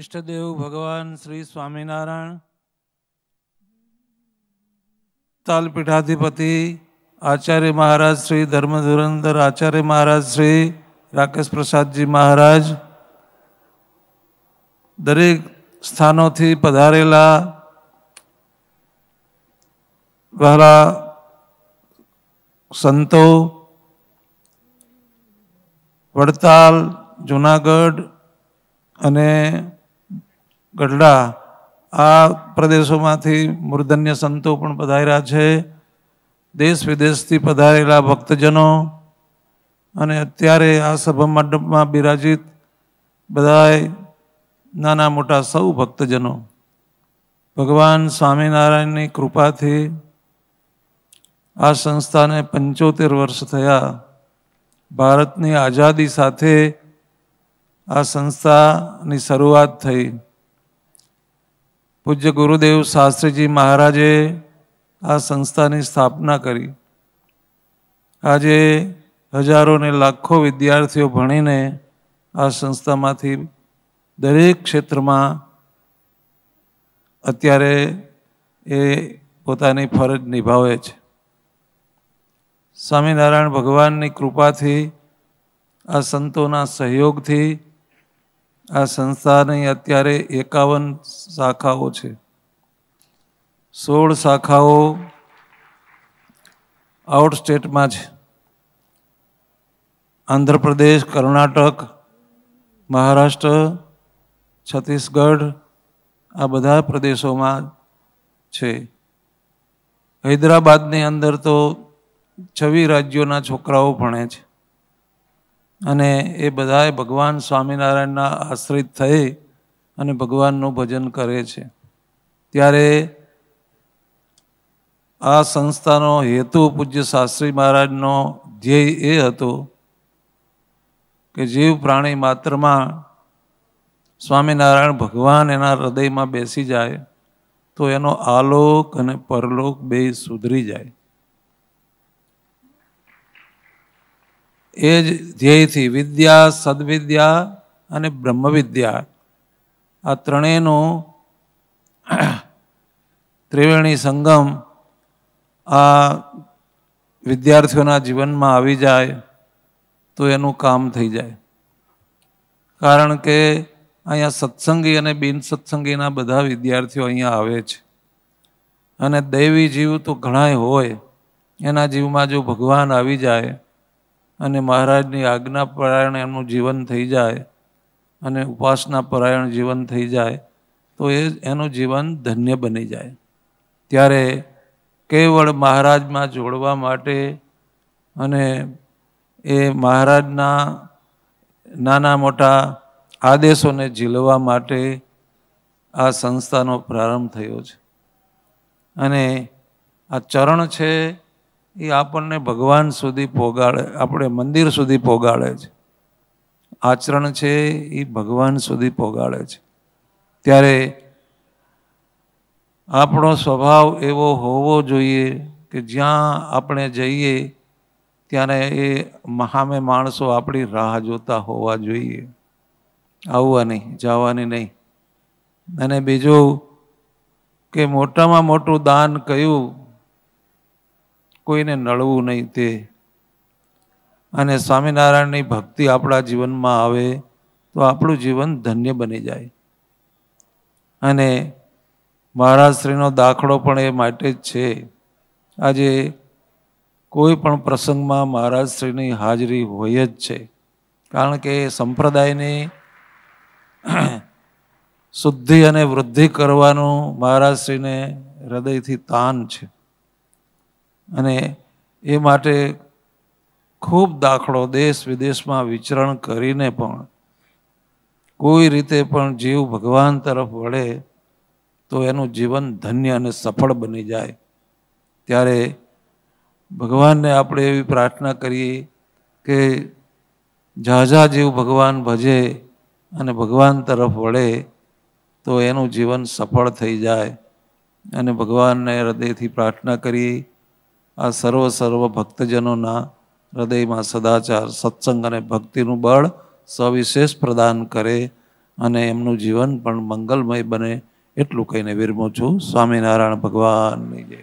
ઈષ્ટદેવ ભગવાન શ્રી સ્વામિનારાયણ તાલપીઠાધિપતિ આચાર્ય મહારાજ શ્રી ધર્મધુરંધર આચાર્ય મહારાજ શ્રી રાકેશ પ્રસાદજી મહારાજ દરેક સ્થાનોથી પધારેલા વહેલા સંતો વડતાલ જુનાગઢ અને ગઢડા આ પ્રદેશોમાંથી મૂર્ધન્ય સંતો પણ પધાર્યા છે દેશ વિદેશથી પધારેલા ભક્તજનો અને અત્યારે આ સભા મંડપમાં બિરાજિત બધાય નાના મોટા સૌ ભક્તજનો ભગવાન સ્વામિનારાયણની કૃપાથી આ સંસ્થાને પંચોતેર વર્ષ થયા ભારતની આઝાદી સાથે આ સંસ્થાની શરૂઆત થઈ પૂજ્ય ગુરુદેવ શાસ્ત્રીજી મહારાજે આ સંસ્થાની સ્થાપના કરી આજે હજારો ને લાખો વિદ્યાર્થીઓ ભણીને આ સંસ્થામાંથી દરેક ક્ષેત્રમાં અત્યારે એ પોતાની ફરજ નિભાવે છે સ્વામિનારાયણ ભગવાનની કૃપાથી આ સંતોના સહયોગથી આ સંસ્થાની અત્યારે એકાવન શાખાઓ છે સોળ શાખાઓ આઉટ સ્ટેટમાં છે આંધ્રપ્રદેશ કર્ણાટક મહારાષ્ટ્ર છત્તીસગઢ આ બધા પ્રદેશોમાં છે હૈદરાબાદની અંદર તો છવી રાજ્યોના છોકરાઓ ભણે છે અને એ બધાએ ભગવાન સ્વામિનારાયણના આશ્રિત થઈ અને ભગવાનનું ભજન કરે છે ત્યારે આ સંસ્થાનો હેતુ પૂજ્ય શાસ્ત્રી મહારાજનો ધ્યેય એ હતો કે જીવ પ્રાણી માત્રમાં સ્વામિનારાયણ ભગવાન એના હૃદયમાં બેસી જાય તો એનો આલોક અને પરલોક બે સુધરી જાય એ જ ધ્યેયથી વિદ્યા સદવિદ્યા અને બ્રહ્મવિદ્યા આ ત્રણેયનો ત્રિવેણી સંગમ આ વિદ્યાર્થીઓના જીવનમાં આવી જાય તો એનું કામ થઈ જાય કારણ કે અહીંયા સત્સંગી અને બિનસત્સંગીના બધા વિદ્યાર્થીઓ અહીંયા આવે છે અને દૈવી જીવ તો ઘણાય હોય એના જીવમાં જો ભગવાન આવી જાય અને મહારાજની આજ્ઞા પરાયણ એનું જીવન થઈ જાય અને ઉપાસના પરાયણ જીવન થઈ જાય તો એ એનું જીવન ધન્ય બની જાય ત્યારે કેવળ મહારાજમાં જોડવા માટે અને એ મહારાજના નાના મોટા આદેશોને ઝીલવા માટે આ સંસ્થાનો પ્રારંભ થયો છે અને આ ચરણ છે એ આપણને ભગવાન સુધી પોગાડે આપણે મંદિર સુધી પોગાડે છે આચરણ છે એ ભગવાન સુધી પોગાડે છે ત્યારે આપણો સ્વભાવ એવો હોવો જોઈએ કે જ્યાં આપણે જઈએ ત્યારે એ મહામે માણસો આપણી રાહ જોતા હોવા જોઈએ આવવા નહીં જવાની નહીં અને બીજું કે મોટામાં મોટું દાન કયું કોઈને નળવું નહીં તે અને સ્વામિનારાયણની ભક્તિ આપણા જીવનમાં આવે તો આપણું જીવન ધન્ય બની જાય અને મહારાજશ્રીનો દાખલો પણ એ માટે જ છે આજે કોઈ પણ પ્રસંગમાં મહારાજશ્રીની હાજરી હોય જ છે કારણ કે સંપ્રદાયની શુદ્ધિ અને વૃદ્ધિ કરવાનું મહારાજશ્રીને હૃદયથી તાન છે અને એ માટે ખૂબ દાખલો દેશ વિદેશમાં વિચરણ કરીને પણ કોઈ રીતે પણ જીવ ભગવાન તરફ વળે તો એનું જીવન ધન્ય અને સફળ બની જાય ત્યારે ભગવાનને આપણે એવી પ્રાર્થના કરીએ કે ઝાઝા જીવ ભગવાન ભજે અને ભગવાન તરફ વળે તો એનું જીવન સફળ થઈ જાય અને ભગવાનને હૃદયથી પ્રાર્થના કરીએ આ સર્વ સર્વ ભક્તજનોના હૃદયમાં સદાચાર સત્સંગ અને ભક્તિનું બળ સવિશેષ પ્રદાન કરે અને એમનું જીવન પણ મંગલમય બને એટલું કહીને વિરમું છું સ્વામિનારાયણ ભગવાનની જય